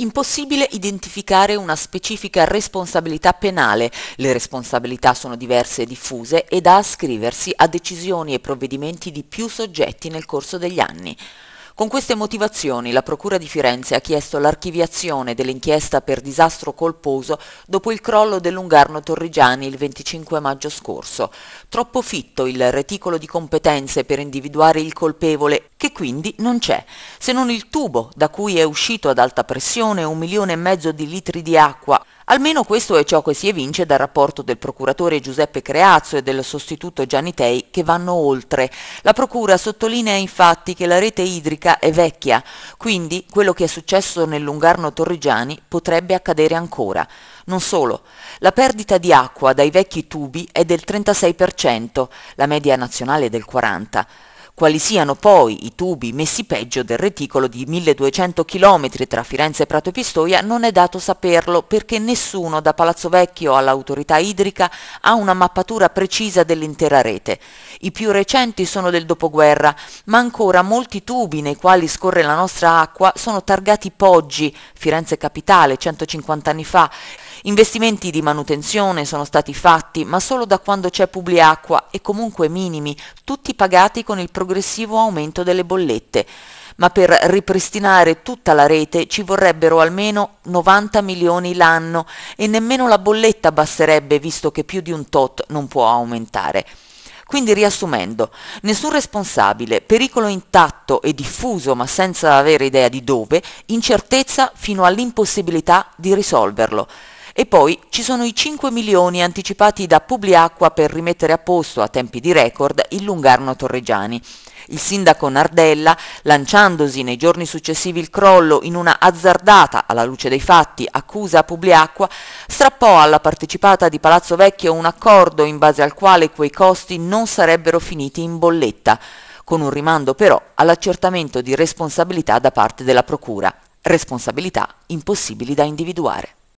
Impossibile identificare una specifica responsabilità penale, le responsabilità sono diverse e diffuse e da ascriversi a decisioni e provvedimenti di più soggetti nel corso degli anni. Con queste motivazioni la Procura di Firenze ha chiesto l'archiviazione dell'inchiesta per disastro colposo dopo il crollo dell'Ungarno Torrigiani il 25 maggio scorso. Troppo fitto il reticolo di competenze per individuare il colpevole che quindi non c'è, se non il tubo da cui è uscito ad alta pressione un milione e mezzo di litri di acqua. Almeno questo è ciò che si evince dal rapporto del procuratore Giuseppe Creazzo e del sostituto Gianni Tei che vanno oltre. La procura sottolinea infatti che la rete idrica è vecchia, quindi quello che è successo nel Lungarno Torrigiani potrebbe accadere ancora. Non solo, la perdita di acqua dai vecchi tubi è del 36%, la media nazionale è del 40%. Quali siano poi i tubi messi peggio del reticolo di 1200 km tra Firenze, Prato e Pistoia non è dato saperlo perché nessuno da Palazzo Vecchio all'autorità idrica ha una mappatura precisa dell'intera rete. I più recenti sono del dopoguerra, ma ancora molti tubi nei quali scorre la nostra acqua sono targati poggi, Firenze Capitale 150 anni fa, Investimenti di manutenzione sono stati fatti, ma solo da quando c'è Publiacqua e comunque minimi, tutti pagati con il progressivo aumento delle bollette. Ma per ripristinare tutta la rete ci vorrebbero almeno 90 milioni l'anno e nemmeno la bolletta basterebbe visto che più di un tot non può aumentare. Quindi riassumendo, nessun responsabile, pericolo intatto e diffuso ma senza avere idea di dove, incertezza fino all'impossibilità di risolverlo. E poi ci sono i 5 milioni anticipati da Publiacqua per rimettere a posto a tempi di record il Lungarno Torreggiani. Il sindaco Nardella, lanciandosi nei giorni successivi il crollo in una azzardata, alla luce dei fatti, accusa a Publiacqua, strappò alla partecipata di Palazzo Vecchio un accordo in base al quale quei costi non sarebbero finiti in bolletta, con un rimando però all'accertamento di responsabilità da parte della Procura, responsabilità impossibili da individuare.